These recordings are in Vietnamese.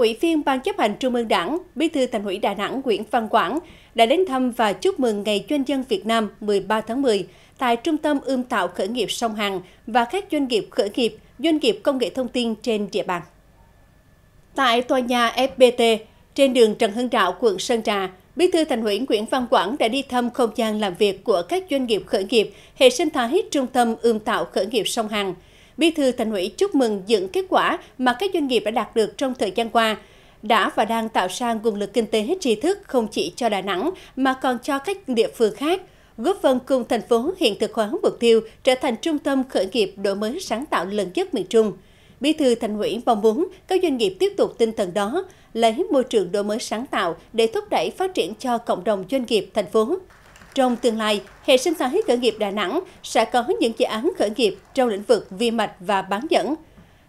Ủy viên Ban chấp hành Trung ương Đảng, Bí thư Thành ủy Đà Nẵng Nguyễn Văn Quảng đã đến thăm và chúc mừng Ngày Doanh nhân Việt Nam 13 tháng 10 tại Trung tâm Ươm tạo khởi nghiệp Sông Hằng và các doanh nghiệp khởi nghiệp, doanh nghiệp công nghệ thông tin trên địa bàn. Tại tòa nhà FPT, trên đường Trần Hưng Đạo, quận Sơn Trà, Bí thư Thành ủy Nguyễn Văn Quảng đã đi thăm không gian làm việc của các doanh nghiệp khởi nghiệp hệ sinh thái trung tâm ươm tạo khởi nghiệp Sông Hằng – Bí thư Thành ủy chúc mừng những kết quả mà các doanh nghiệp đã đạt được trong thời gian qua, đã và đang tạo ra nguồn lực kinh tế tri thức không chỉ cho Đà Nẵng mà còn cho các địa phương khác, góp phần cùng thành phố hiện thực hóa mục tiêu trở thành trung tâm khởi nghiệp đổi mới sáng tạo lớn nhất miền Trung. Bí thư Thành ủy mong muốn các doanh nghiệp tiếp tục tinh thần đó, lấy môi trường đổi mới sáng tạo để thúc đẩy phát triển cho cộng đồng doanh nghiệp thành phố. Trong tương lai, hệ sinh thái khởi nghiệp Đà Nẵng sẽ có những dự án khởi nghiệp trong lĩnh vực vi mạch và bán dẫn.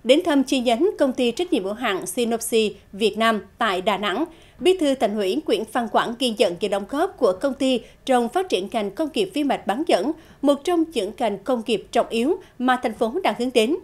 Đến thăm chi nhánh công ty trách nhiệm hữu hạn Synopsy Việt Nam tại Đà Nẵng, Bí thư Thành ủy Nguyễn Phan Quảng ghi nhận về đóng góp của công ty trong phát triển ngành công nghiệp vi mạch bán dẫn, một trong những ngành công nghiệp trọng yếu mà thành phố đang hướng đến.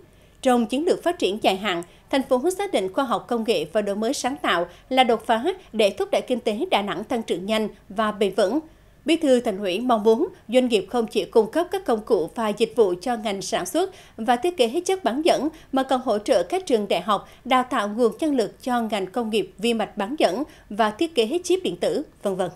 Trong chiến lược phát triển dài hạn, thành phố xác định khoa học công nghệ và đổi mới sáng tạo là đột phá để thúc đẩy kinh tế Đà Nẵng tăng trưởng nhanh và bền vững. Bí thư Thành ủy mong muốn doanh nghiệp không chỉ cung cấp các công cụ và dịch vụ cho ngành sản xuất và thiết kế chất bán dẫn mà còn hỗ trợ các trường đại học đào tạo nguồn nhân lực cho ngành công nghiệp vi mạch bán dẫn và thiết kế chip điện tử, vân vân.